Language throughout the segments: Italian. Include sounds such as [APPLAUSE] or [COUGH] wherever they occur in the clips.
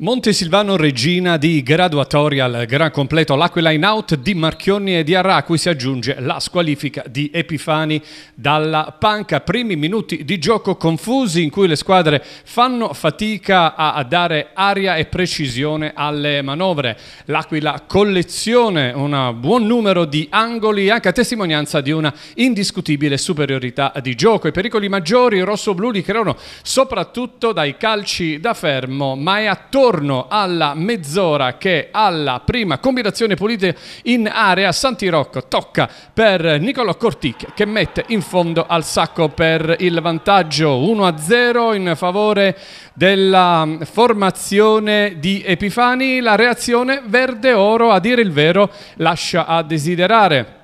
Montesilvano Regina di graduatoria al gran completo l'Aquila in out di Marchionni e di Arra a cui si aggiunge la squalifica di Epifani dalla panca. Primi minuti di gioco confusi in cui le squadre fanno fatica a dare aria e precisione alle manovre. L'Aquila collezione un buon numero di angoli anche a testimonianza di una indiscutibile superiorità di gioco. I pericoli maggiori rosso-blu li creano soprattutto dai calci da fermo ma è attorno attorno alla mezz'ora che alla prima combinazione pulita in area Santirocco tocca per Nicolò Cortic che mette in fondo al sacco per il vantaggio 1-0 in favore della mm, formazione di Epifani. La reazione verde-oro a dire il vero lascia a desiderare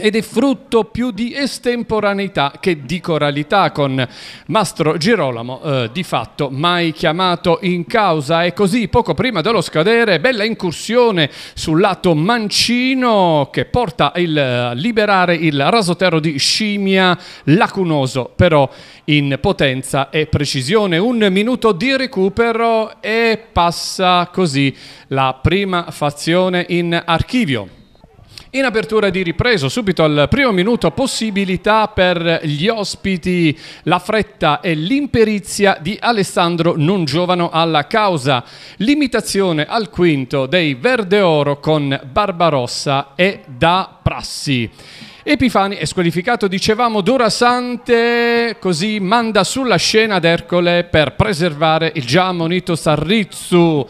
ed è frutto più di estemporaneità che di coralità con Mastro Girolamo eh, di fatto mai chiamato in causa e così poco prima dello scadere bella incursione sul lato mancino che porta il, a eh, liberare il rasoterro di scimmia lacunoso però in potenza e precisione un minuto di recupero e passa così la prima fazione in archivio in apertura di ripreso, subito al primo minuto, possibilità per gli ospiti, la fretta e l'imperizia di Alessandro non giovano alla causa. Limitazione al quinto dei Verde Oro con Barbarossa e da Prassi. Epifani è squalificato, dicevamo, Dora Sante, così manda sulla scena d'Ercole per preservare il già ammonito Sarrizzu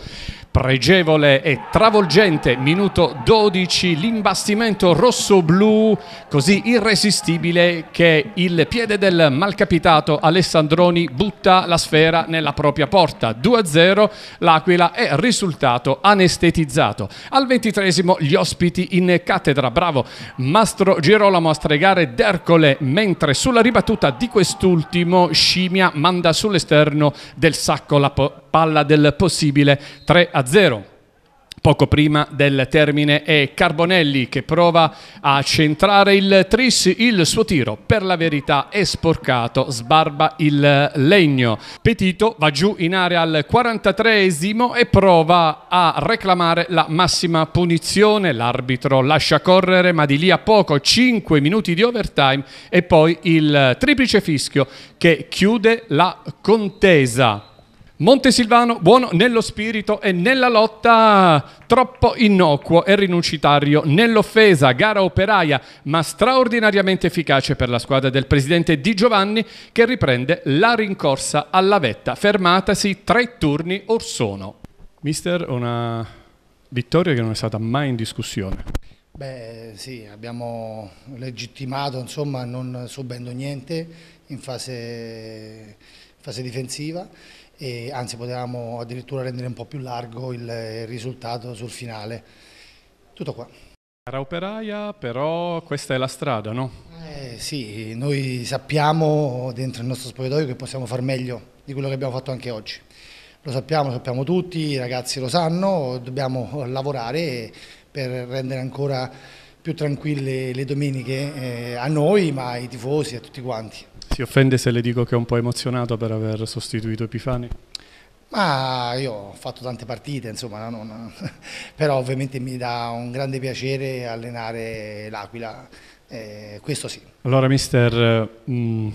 pregevole e travolgente minuto 12 l'imbastimento rosso-blu così irresistibile che il piede del malcapitato Alessandroni butta la sfera nella propria porta 2-0 l'Aquila è risultato anestetizzato al ventitresimo gli ospiti in cattedra bravo Mastro Girolamo a stregare D'Ercole mentre sulla ribattuta di quest'ultimo Scimmia manda sull'esterno del sacco la porta palla del possibile 3 a 0 poco prima del termine è Carbonelli che prova a centrare il tris, il suo tiro per la verità è sporcato, sbarba il legno. Petito va giù in area al 43esimo e prova a reclamare la massima punizione, l'arbitro lascia correre ma di lì a poco 5 minuti di overtime e poi il triplice fischio che chiude la contesa. Montesilvano, buono nello spirito e nella lotta, troppo innocuo e rinuncitario nell'offesa, gara operaia ma straordinariamente efficace per la squadra del presidente Di Giovanni che riprende la rincorsa alla vetta, fermatasi tre turni or sono. Mister, una vittoria che non è stata mai in discussione. Beh sì, abbiamo legittimato insomma non subendo niente in fase, fase difensiva e anzi potevamo addirittura rendere un po' più largo il risultato sul finale. Tutto qua. Cara operaia, però questa è la strada, no? Eh, sì, noi sappiamo dentro il nostro spogliatoio che possiamo far meglio di quello che abbiamo fatto anche oggi. Lo sappiamo, lo sappiamo tutti, i ragazzi lo sanno, dobbiamo lavorare per rendere ancora più tranquille le domeniche eh, a noi ma ai tifosi, a tutti quanti. Si offende se le dico che è un po' emozionato per aver sostituito Epifani? Ma io ho fatto tante partite, insomma, no, no, [LAUGHS] però ovviamente mi dà un grande piacere allenare l'Aquila, eh, questo sì. Allora mister, mh, eh, mm,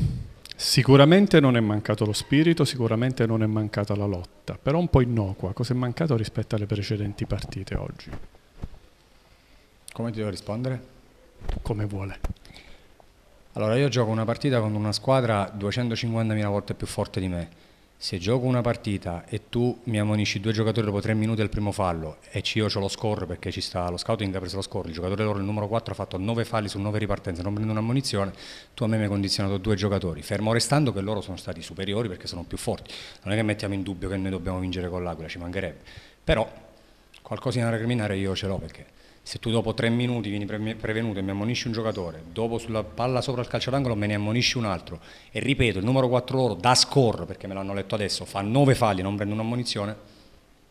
sicuramente non è mancato lo spirito, sicuramente non è mancata la lotta, però un po' innocua, cosa è mancato rispetto alle precedenti partite oggi? Come ti devo rispondere? Come vuole. Allora io gioco una partita con una squadra 250.000 volte più forte di me. Se gioco una partita e tu mi ammonisci due giocatori dopo tre minuti al primo fallo e io ce lo scorro perché ci sta lo scouting ha preso lo scorro, il giocatore loro il numero 4 ha fatto nove falli su nove ripartenze, non prendo un'ammonizione, tu a me mi hai condizionato due giocatori, fermo restando che loro sono stati superiori perché sono più forti. Non è che mettiamo in dubbio che noi dobbiamo vincere con l'Aquila, ci mancherebbe. Però qualcosina da recriminare io ce l'ho perché se tu dopo tre minuti vieni prevenuto e mi ammonisci un giocatore, dopo sulla palla sopra il calcio d'angolo me ne ammonisci un altro e ripeto, il numero 4 loro da score, perché me l'hanno letto adesso, fa nove falli, e non prende un'ammonizione,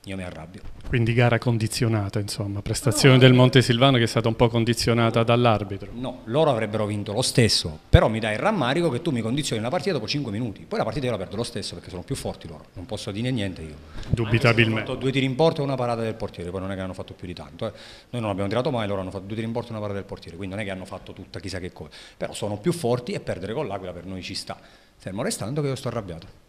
io mi arrabbio. Quindi gara condizionata, insomma, prestazione no, del Silvano che è stata un po' condizionata no, dall'arbitro. No, loro avrebbero vinto lo stesso, però mi dai il rammarico che tu mi condizioni la partita dopo 5 minuti, poi la partita io la perdo lo stesso perché sono più forti loro, non posso dire niente io. Dubitabilmente. Hanno fatto due tiri in porta e una parata del portiere, poi non è che hanno fatto più di tanto, eh. noi non abbiamo tirato mai, loro hanno fatto due tiri in porta e una parata del portiere, quindi non è che hanno fatto tutta chissà che cosa, però sono più forti e perdere con l'Aquila per noi ci sta, fermo restando che io sto arrabbiato.